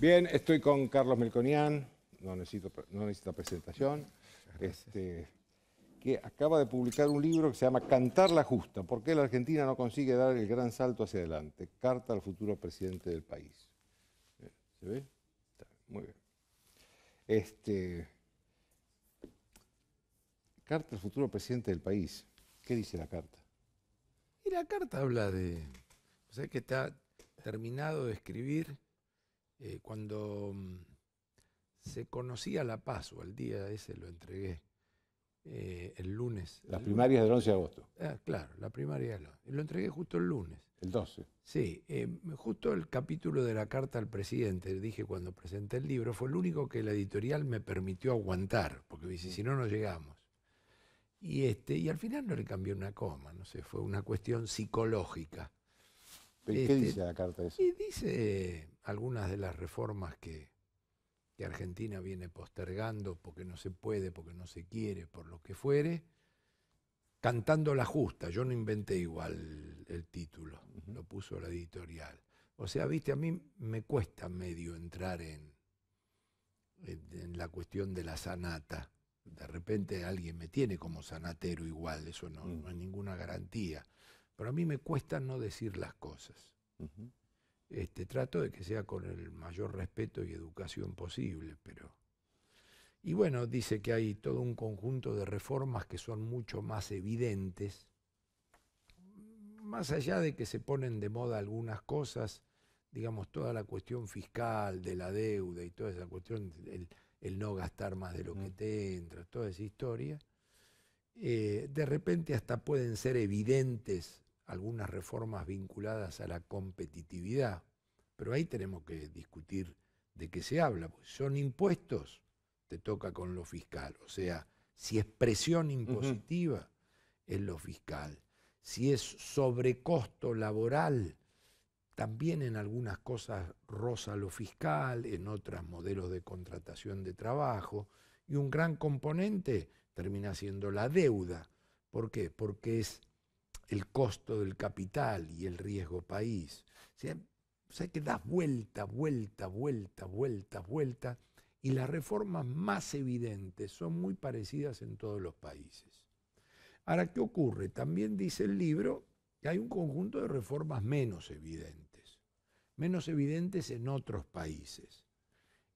Bien, estoy con Carlos Melconian, no, necesito, no necesita presentación, este, que acaba de publicar un libro que se llama Cantar la Justa, ¿por qué la Argentina no consigue dar el gran salto hacia adelante? Carta al futuro presidente del país. ¿Se ve? Muy bien. Este, carta al futuro presidente del país. ¿Qué dice la carta? Y la carta habla de... O sea, que está terminado de escribir eh, cuando mm, se conocía la paz, o el día ese lo entregué, eh, el lunes. Las primarias del 11 de agosto. Ah, claro, la primaria del Lo entregué justo el lunes. El 12. Sí, eh, justo el capítulo de la carta al presidente, dije cuando presenté el libro, fue el único que la editorial me permitió aguantar, porque dice, mm. si no, no llegamos. Y, este, y al final no le cambió una coma, no sé, fue una cuestión psicológica qué este, dice la carta Y dice algunas de las reformas que, Argentina viene postergando porque no se puede, porque no se quiere, por lo que fuere, cantando la justa. Yo no inventé igual el, título, lo puso la editorial. O sea, viste, a mí me cuesta medio entrar en, en, la cuestión de la sanata. De repente alguien me tiene como sanatero igual, eso no, mm. no es ninguna garantía. Pero a mí me cuesta no decir las cosas. este, trato de que sea con el mayor respeto y educación posible, pero... Y bueno, dice que hay todo un conjunto de reformas que son mucho más evidentes, más allá de que se ponen de moda algunas cosas, digamos, toda la cuestión fiscal de la deuda y toda esa cuestión, el, no gastar más de lo que te entra, toda esa historia, eh, de repente hasta pueden ser evidentes algunas reformas vinculadas a la competitividad, pero ahí tenemos que discutir de qué se habla, Si son impuestos, te toca con lo fiscal, o sea, si es presión impositiva, es lo fiscal, si es sobrecosto laboral, también en algunas cosas rosa lo fiscal, en otras modelos de contratación de trabajo, y un gran componente termina siendo la deuda. ¿Por qué? Porque es el costo del capital y el riesgo país. O sea, que das vuelta, vuelta, vuelta, vuelta, vuelta, y las reformas más evidentes son muy parecidas en todos los países. Ahora, ¿qué ocurre? También dice el libro que hay un conjunto de reformas menos evidentes, menos evidentes en otros países,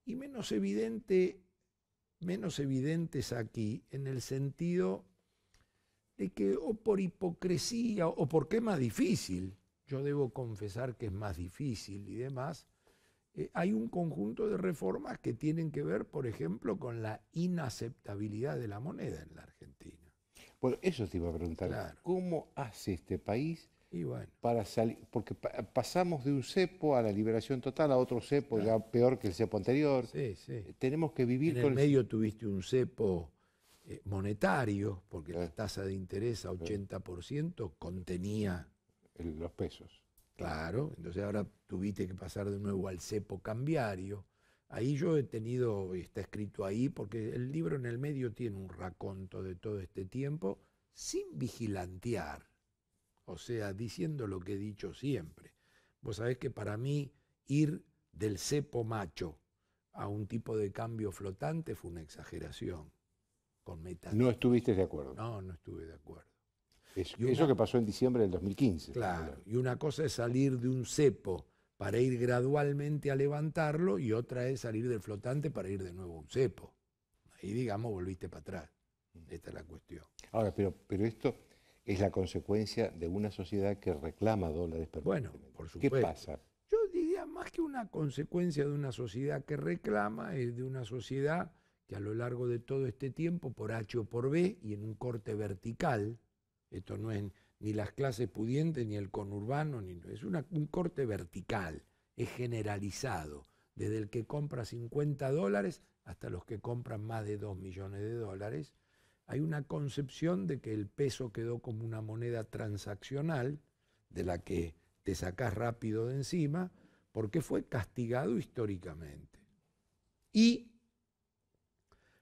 y menos, evidente, menos evidentes aquí en el sentido de que o por hipocresía o porque es más difícil, yo debo confesar que es más difícil y demás, eh, hay un conjunto de reformas que tienen que ver, por ejemplo, con la inaceptabilidad de la moneda en la Argentina. Bueno, eso te iba a preguntar. ¿Cómo hace este país para salir? Porque pasamos de un cepo a la liberación total a otro cepo ya peor que el cepo anterior. Sí, sí. Tenemos que vivir en el medio tuviste un cepo eh, monetario, porque la tasa de interés a 80% contenía... los pesos. Claro, entonces ahora tuviste que pasar de nuevo al cepo cambiario. Ahí yo he tenido, está escrito ahí, porque el libro en el medio tiene un raconto de todo este tiempo, sin vigilantear, o sea, diciendo lo que he dicho siempre. Vos sabés que para mí ir del cepo macho a un tipo de cambio flotante fue una exageración. No estuviste de acuerdo. No, no estuve de acuerdo. Eso, que pasó en diciembre del 2015. Claro, y una cosa es salir de un cepo para ir gradualmente a levantarlo y otra es salir del flotante para ir de nuevo a un cepo. Ahí, digamos, volviste para atrás. Esta es la cuestión. Ahora, pero, pero esto es la consecuencia de una sociedad que reclama dólares permanentemente. Bueno, por supuesto. ¿Qué pasa? Yo diría, más que una consecuencia de una sociedad que reclama, es de una sociedad que a lo largo de todo este tiempo, por H o por B, y en un corte vertical, esto no es ni las clases pudientes, ni el conurbano, ni, es un corte vertical, es generalizado, desde el que compra 50 dólares hasta los que compran más de 2 millones de dólares, hay una concepción de que el peso quedó como una moneda transaccional, de la que te sacás rápido de encima, porque fue castigado históricamente. Y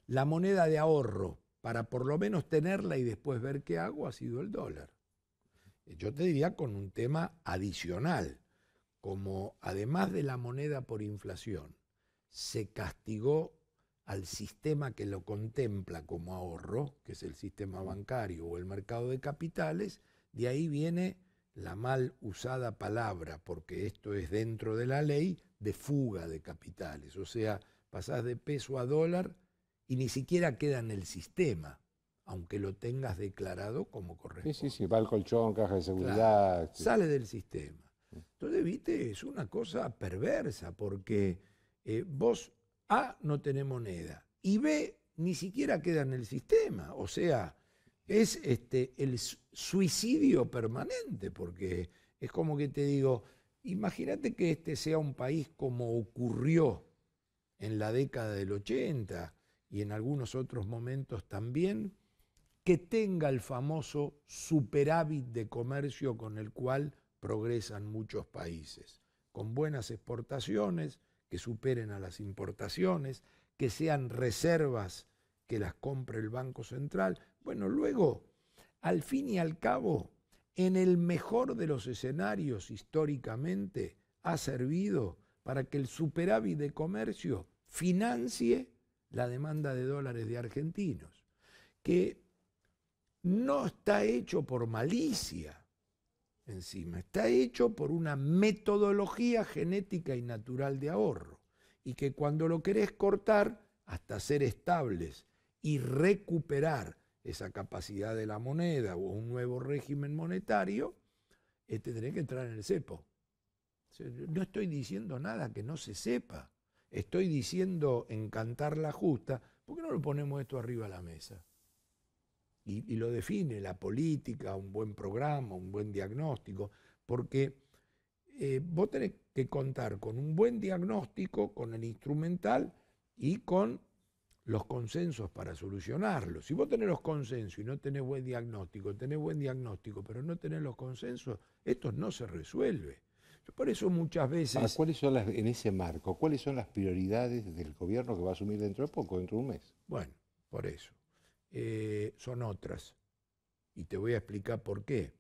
la moneda de ahorro para por lo menos tenerla y después ver qué hago ha sido el dólar. Eh, yo te diría con un tema adicional, como además de la moneda por inflación, se castigó al sistema que lo contempla como ahorro, que es el sistema bancario o el mercado de capitales, de ahí viene la mal usada palabra, porque esto es dentro de la ley, de fuga de capitales. O sea, pasás de peso a dólar y ni siquiera queda en el sistema, aunque lo tengas declarado como correcto. Sí, sí, sí, va al colchón, caja de seguridad. Este. Sale del sistema. Mm. Entonces, viste, es una cosa perversa porque eh, vos A no tenés moneda y B ni siquiera queda en el sistema. O sea, es este, el suicidio permanente porque es como que te digo, imagínate que este sea un país como ocurrió en la década del 80, y en algunos otros momentos también, que tenga el famoso superávit de comercio con el cual progresan muchos países, con buenas exportaciones que superen a las importaciones, que sean reservas que las compre el Banco Central. Bueno, luego, al fin y al cabo, en el mejor de los escenarios históricamente, ha servido para que el superávit de comercio financie la demanda de dólares de argentinos, que no está hecho por malicia encima, está hecho por una metodología genética y natural de ahorro, y que cuando lo querés cortar, hasta ser estables y recuperar esa capacidad de la moneda o un nuevo régimen monetario, eh, tendré que entrar en el cepo. No estoy diciendo nada que no se sepa estoy diciendo encantar la justa, ¿por qué no lo ponemos esto arriba a la mesa? Y, lo define la política, un buen programa, un buen diagnóstico, porque eh, vos tenés que contar con un buen diagnóstico, con el instrumental y con los consensos para solucionarlo. Si vos tenés los consensos y no tenés buen diagnóstico, tenés buen diagnóstico, pero no tenés los consensos, esto no se resuelve. Por eso muchas veces... Ah, ¿Cuáles son las, en ese marco, cuáles son las prioridades del gobierno que va a asumir dentro de poco, dentro de un mes? Bueno, por eso. Eh, son otras. Y te voy a explicar por qué.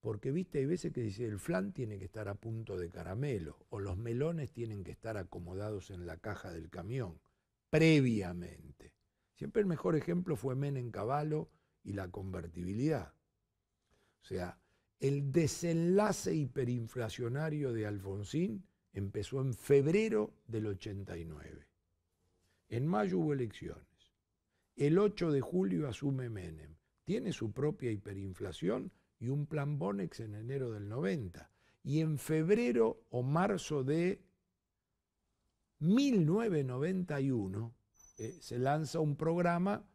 Porque, viste, hay veces que dice el flan tiene que estar a punto de caramelo o los melones tienen que estar acomodados en la caja del camión, previamente. Siempre el mejor ejemplo fue en Caballo y la convertibilidad. O sea, el desenlace hiperinflacionario de Alfonsín empezó en febrero del 89. En mayo hubo elecciones. El 8 de julio asume Menem. Tiene su propia hiperinflación y un plan Bonex en enero del 90. Y en febrero o marzo de 1991 eh, se lanza un programa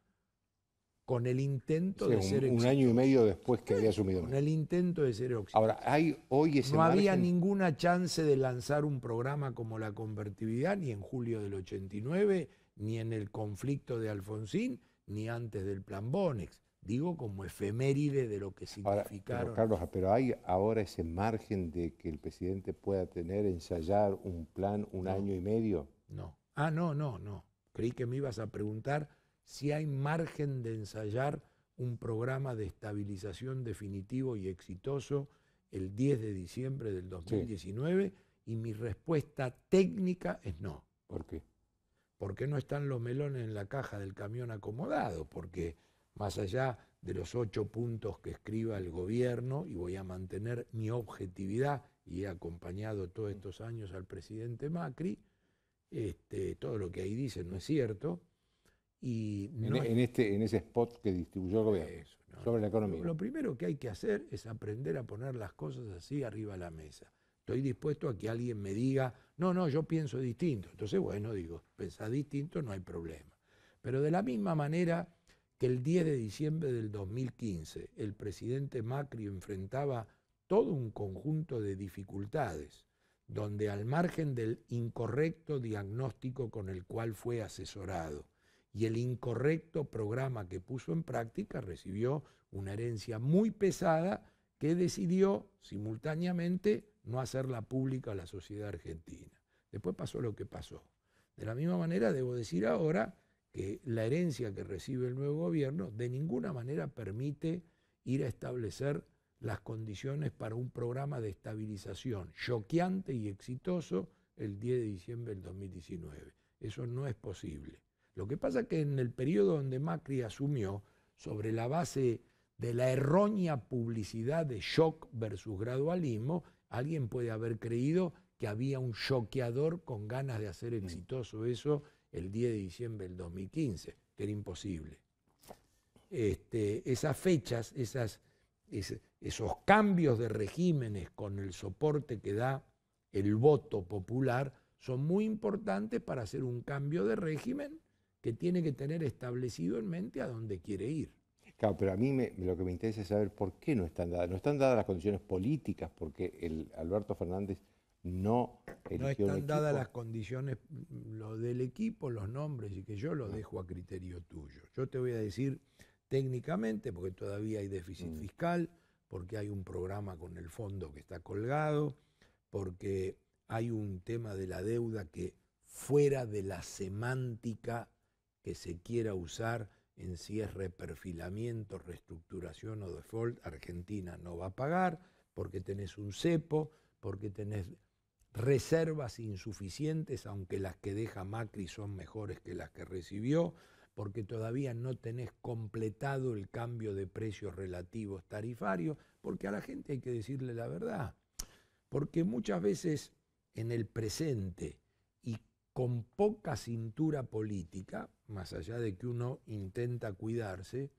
con el intento de ser Un año y medio después que había asumido. Con el intento de ser Ahora, hay hoy ese No había ninguna chance de lanzar un programa como la convertibilidad, ni en julio del 89, ni en el conflicto de Alfonsín, ni antes del plan Bonex. Digo como efeméride de lo que significaron. Carlos, pero hay ahora ese margen de que el presidente pueda tener, ensayar un plan un año y medio. No. Ah, no, no, no. Creí que me ibas a preguntar si hay margen de ensayar un programa de estabilización definitivo y exitoso el 10 de diciembre del 2019 y mi respuesta técnica es no. ¿Por qué? Porque no están los melones en la caja del camión acomodado, porque más allá de los ocho puntos que escriba el gobierno, y voy a mantener mi objetividad, y he acompañado todos estos años al presidente Macri, este, todo lo que ahí dice no es cierto, e, este, en, ese spot que distribuyó sobre la economía. Lo primero que hay que hacer es aprender a poner las cosas así arriba de la mesa. Estoy dispuesto a que alguien me diga, no, no, yo pienso distinto. Entonces, bueno, digo, pensar distinto, no hay problema. Pero de la misma manera que el 10 de diciembre del 2015 el presidente Macri enfrentaba todo un conjunto de dificultades, donde al margen del incorrecto diagnóstico con el cual fue asesorado, y el incorrecto programa que puso en práctica recibió una herencia muy pesada que decidió simultáneamente no hacerla pública a la sociedad argentina. Después pasó lo que pasó. De la misma manera, debo decir ahora que la herencia que recibe el nuevo gobierno de ninguna manera permite ir a establecer las condiciones para un programa de estabilización choqueante y exitoso el 10 de diciembre del 2019. Eso no es posible. Lo que pasa es que en el periodo donde Macri asumió, sobre la base de la errónea publicidad de shock versus gradualismo, alguien puede haber creído que había un choqueador con ganas de hacer mm. exitoso eso el 10 de diciembre del 2015, que era imposible. Este, esas fechas, esos cambios de regímenes con el soporte que da el voto popular son muy importantes para hacer un cambio de régimen que tiene que tener establecido en mente a dónde quiere ir. Claro, pero a mí lo que me interesa es saber por qué no están dadas. No están dadas las condiciones políticas, porque el Alberto Fernández no eligió No están dadas las condiciones, lo del equipo, los nombres, y que yo lo ah. dejo a criterio tuyo. Yo te voy a decir técnicamente, porque todavía hay déficit mm. fiscal, porque hay un programa con el fondo que está colgado, porque hay un tema de la deuda que fuera de la semántica que se quiera usar en si es reperfilamiento, reestructuración o default, Argentina no va a pagar porque tenés un cepo, porque tenés reservas insuficientes, aunque las que deja Macri son mejores que las que recibió, porque todavía no tenés completado el cambio de precios relativos tarifarios, porque a la gente hay que decirle la verdad, porque muchas veces en el presente y con poca cintura política más allá de que uno intenta cuidarse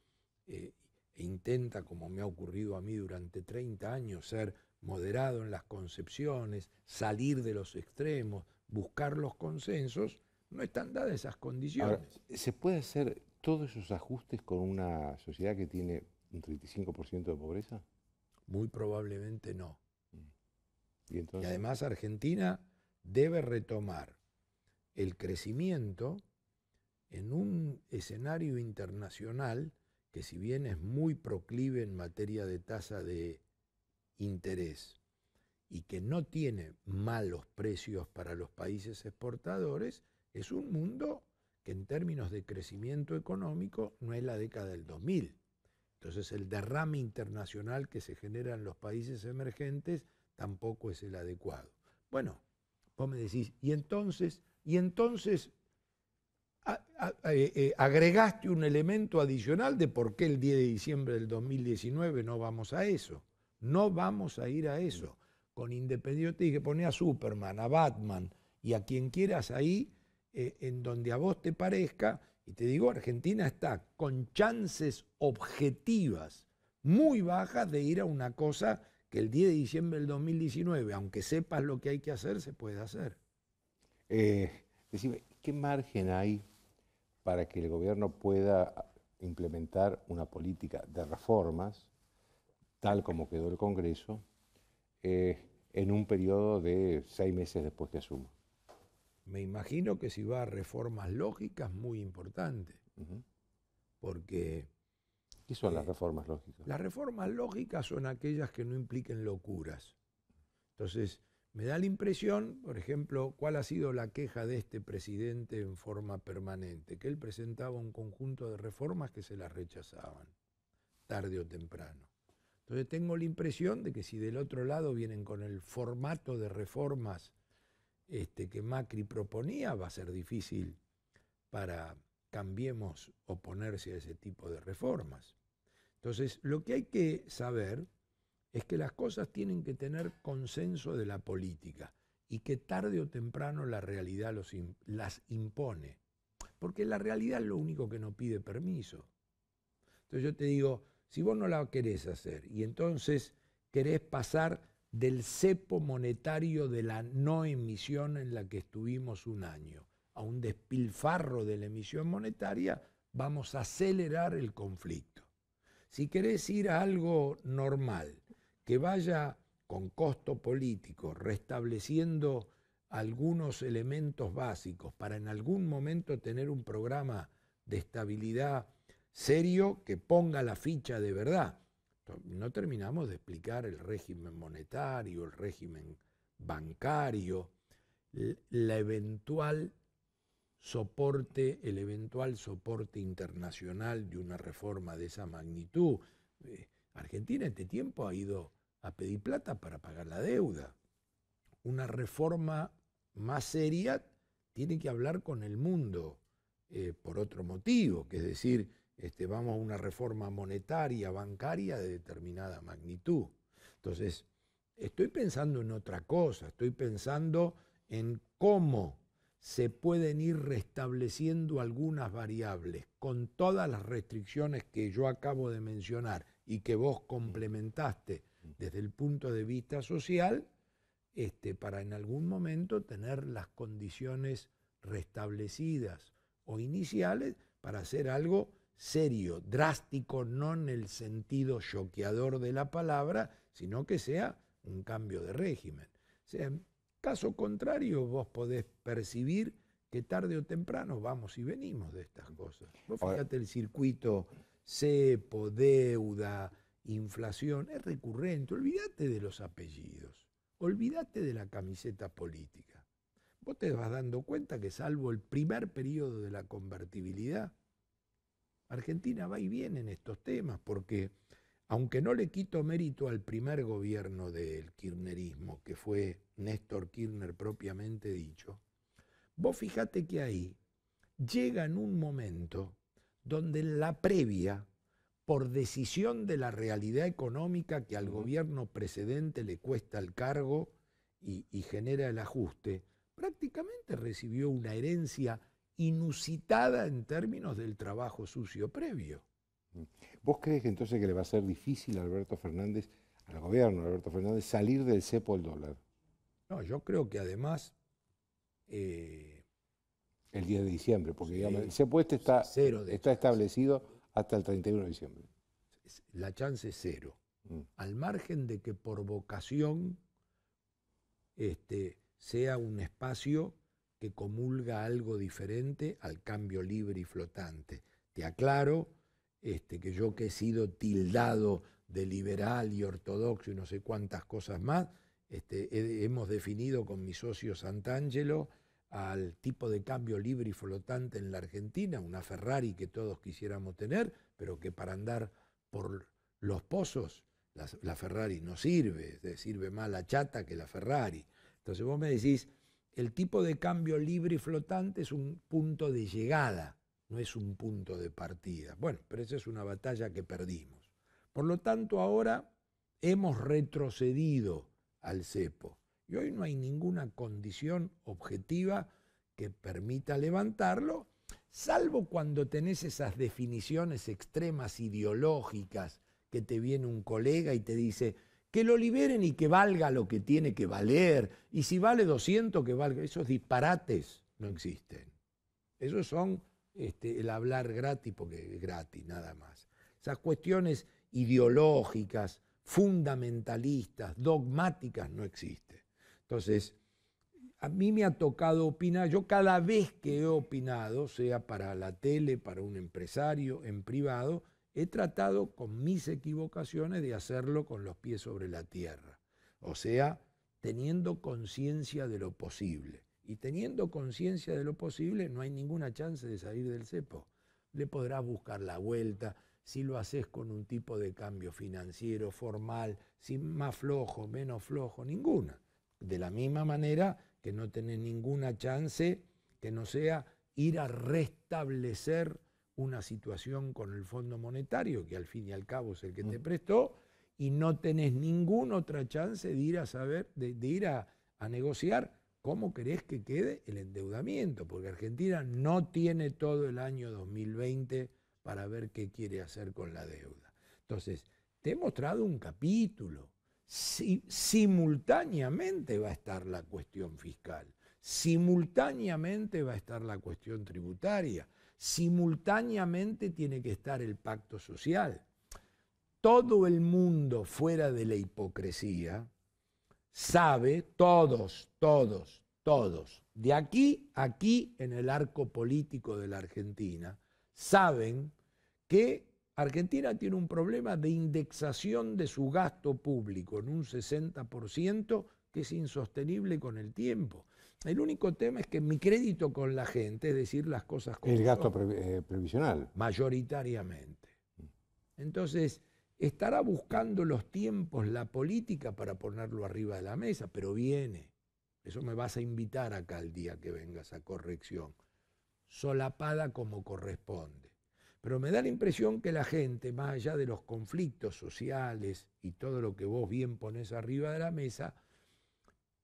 eh, e intenta, como me ha ocurrido a mí durante 30 años, ser moderado en las concepciones, salir de los extremos, buscar los consensos, no están dadas esas condiciones. ¿Se puede hacer todos esos ajustes con una sociedad que tiene un 35% de pobreza? Muy probablemente no. Mm. y además Argentina debe retomar el crecimiento en un escenario internacional que si bien es muy proclive en materia de tasa de interés y que no tiene malos precios para los países exportadores, es un mundo que en términos de crecimiento económico no es la década del 2000. Entonces el derrame internacional que se genera en los países emergentes tampoco es el adecuado. Bueno, vos me decís, y entonces, y entonces eh, eh, agregaste un elemento adicional de por qué el 10 de diciembre del 2019 no vamos a eso. No vamos a ir a eso. Con Independiente dije, pone a Superman, a Batman y a quien quieras ahí, eh, en donde a vos te parezca. Y te digo, Argentina está con chances objetivas muy bajas de ir a una cosa que el 10 de diciembre del 2019, aunque sepas lo que hay que hacer, se puede hacer. Eh, ¿qué margen hay para que el gobierno pueda implementar una política de reformas, tal como quedó el Congreso, eh, en un periodo de seis meses después que asuma. Me imagino que si va a reformas lógicas, muy importante, porque... ¿Qué son las eh, reformas lógicas? Las reformas lógicas son aquellas que no impliquen locuras. Entonces, me da la impresión, por ejemplo, cuál ha sido la queja de este presidente en forma permanente, que él presentaba un conjunto de reformas que se las rechazaban, tarde o temprano. Entonces tengo la impresión de que si del otro lado vienen con el formato de reformas este, que Macri proponía, va a ser difícil para Cambiemos oponerse a ese tipo de reformas. Entonces, lo que hay que saber es que las cosas tienen que tener consenso de la política y que tarde o temprano la realidad los, las impone. Porque la realidad es lo único que no pide permiso. Entonces yo te digo, si vos no la querés hacer y entonces querés pasar del cepo monetario de la no emisión en la que estuvimos un año a un despilfarro de la emisión monetaria, vamos a acelerar el conflicto. Si querés ir a algo normal, que vaya con costo político restableciendo algunos elementos básicos para en algún momento tener un programa de estabilidad serio que ponga la ficha de verdad. No terminamos de explicar el régimen monetario, el régimen bancario, la eventual soporte, el eventual soporte internacional de una reforma de esa magnitud. Eh, Argentina en este tiempo ha ido a pedir plata para pagar la deuda. Una reforma más seria tiene que hablar con el mundo eh, por otro motivo, que es decir, este, vamos a una reforma monetaria, bancaria de determinada magnitud. Entonces, estoy pensando en otra cosa, estoy pensando en cómo se pueden ir restableciendo algunas variables con todas las restricciones que yo acabo de mencionar y que vos complementaste desde el punto de vista social, este, para en algún momento tener las condiciones restablecidas o iniciales para hacer algo serio, drástico, no en el sentido choqueador de la palabra, sino que sea un cambio de régimen. O sea, en caso contrario, vos podés percibir que tarde o temprano vamos y venimos de estas cosas. Vos fíjate el circuito cepo, deuda, inflación, es recurrente. Olvídate de los apellidos, olvídate de la camiseta política. Vos te vas dando cuenta que salvo el primer periodo de la convertibilidad, Argentina va y viene en estos temas, porque aunque no le quito mérito al primer gobierno del kirchnerismo, que fue Néstor Kirchner propiamente dicho, vos fijate que ahí llega en un momento donde la previa, por decisión de la realidad económica que al gobierno precedente le cuesta el cargo y, genera el ajuste, prácticamente recibió una herencia inusitada en términos del trabajo sucio previo. Mm. ¿Vos crees entonces que le va a ser difícil a Alberto Fernández, al gobierno de Alberto Fernández, salir del cepo del dólar? No, yo creo que además eh, el 10 de diciembre, porque ya digamos, el está, está establecido hasta el 31 de diciembre. La chance es cero. Mm. Al margen de que por vocación este, sea un espacio que comulga algo diferente al cambio libre y flotante. Te aclaro este, que yo que he sido tildado de liberal y ortodoxo y no sé cuántas cosas más, este, hemos definido con mi socio Santangelo al tipo de cambio libre y flotante en la Argentina, una Ferrari que todos quisiéramos tener, pero que para andar por los pozos la, Ferrari no sirve, sirve más la chata que la Ferrari. Entonces vos me decís, el tipo de cambio libre y flotante es un punto de llegada, no es un punto de partida. Bueno, pero esa es una batalla que perdimos. Por lo tanto, ahora hemos retrocedido al cepo. Y hoy no hay ninguna condición objetiva que permita levantarlo, salvo cuando tenés esas definiciones extremas ideológicas que te viene un colega y te dice que lo liberen y que valga lo que tiene que valer, y si vale 200 que valga, esos disparates no existen. Esos son este, el hablar gratis, porque es gratis nada más. Esas cuestiones ideológicas, fundamentalistas, dogmáticas no existen. Entonces, a mí me ha tocado opinar, yo cada vez que he opinado, sea para la tele, para un empresario, en privado, he tratado con mis equivocaciones de hacerlo con los pies sobre la tierra, o sea, teniendo conciencia de lo posible. Y teniendo conciencia de lo posible no hay ninguna chance de salir del cepo. Le podrás buscar la vuelta, si lo haces con un tipo de cambio financiero formal, sin más flojo, menos flojo, ninguna de la misma manera que no tenés ninguna chance que no sea ir a restablecer una situación con el Fondo Monetario, que al fin y al cabo es el que te mm. prestó, y no tenés ninguna otra chance de ir a saber, de, ir a, negociar cómo querés que quede el endeudamiento, porque Argentina no tiene todo el año 2020 para ver qué quiere hacer con la deuda. Entonces, te he mostrado un capítulo, simultáneamente va a estar la cuestión fiscal, simultáneamente va a estar la cuestión tributaria, simultáneamente tiene que estar el pacto social. Todo el mundo fuera de la hipocresía sabe, todos, todos, todos, de aquí, aquí en el arco político de la Argentina, saben que Argentina tiene un problema de indexación de su gasto público en un 60% que es insostenible con el tiempo. El único tema es que mi crédito con la gente, es decir, las cosas con El gasto eh, previsional. Mayoritariamente. Entonces, estará buscando los tiempos, la política para ponerlo arriba de la mesa, pero viene. Eso me vas a invitar acá el día que vengas a corrección. Solapada como corresponde. Pero me da la impresión que la gente, más allá de los conflictos sociales y todo lo que vos bien pones arriba de la mesa,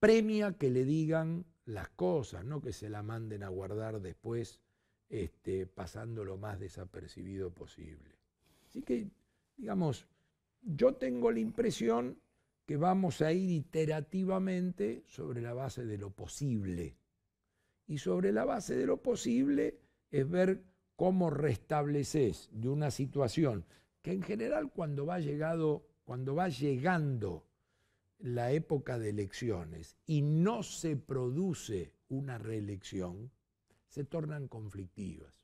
premia que le digan las cosas, no que se la manden a guardar después, este, pasando lo más desapercibido posible. Así que, digamos, yo tengo la impresión que vamos a ir iterativamente sobre la base de lo posible. Y sobre la base de lo posible es ver cómo restableces de una situación que en general cuando va, llegado, cuando va llegando la época de elecciones y no se produce una reelección, se tornan conflictivas.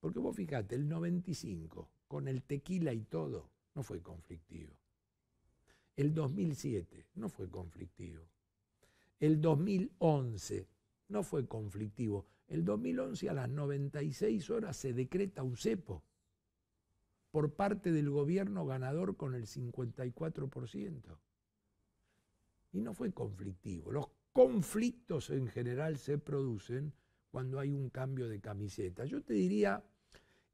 Porque vos fíjate, el 95, con el tequila y todo, no fue conflictivo. El 2007 no fue conflictivo. El 2011 no fue conflictivo. El 2011 a las 96 horas se decreta un cepo por parte del gobierno ganador con el 54%. Y no fue conflictivo. Los conflictos en general se producen cuando hay un cambio de camiseta. Yo te diría,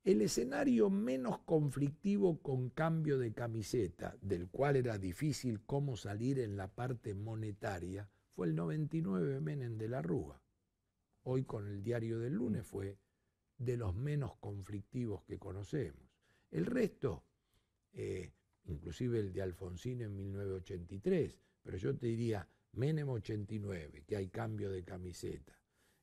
el escenario menos conflictivo con cambio de camiseta, del cual era difícil cómo salir en la parte monetaria, fue el 99 Menem de la Rúa hoy con el diario del lunes fue de los menos conflictivos que conocemos. El resto, eh, inclusive el de Alfonsín en 1983, pero yo te diría Menem 89, que hay cambio de camiseta,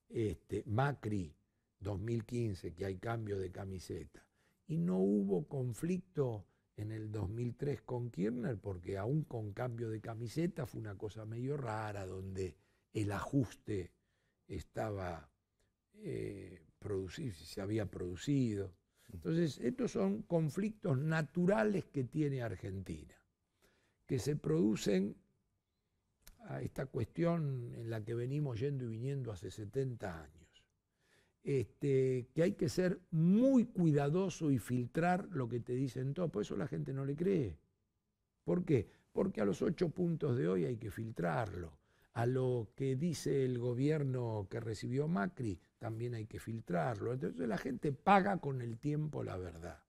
este, Macri 2015, que hay cambio de camiseta, y no hubo conflicto en el 2003 con Kirchner, porque aún con cambio de camiseta fue una cosa medio rara, donde el ajuste estaba eh, producido, si se había producido. Entonces, estos son conflictos naturales que tiene Argentina, que se producen a esta cuestión en la que venimos yendo y viniendo hace 70 años. Este, que hay que ser muy cuidadoso y filtrar lo que te dicen todos. Por eso la gente no le cree. ¿Por qué? Porque a los ocho puntos de hoy hay que filtrarlo a lo que dice el gobierno que recibió Macri, también hay que filtrarlo. Entonces la gente paga con el tiempo la verdad.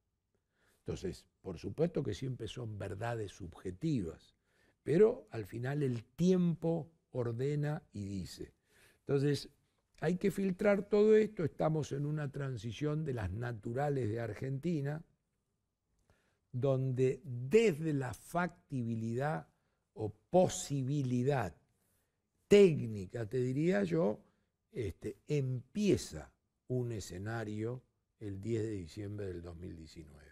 Entonces, por supuesto que siempre son verdades subjetivas, pero al final el tiempo ordena y dice. Entonces, hay que filtrar todo esto, estamos en una transición de las naturales de Argentina, donde desde la factibilidad o posibilidad técnica, te diría yo, este, empieza un escenario el 10 de diciembre del 2019.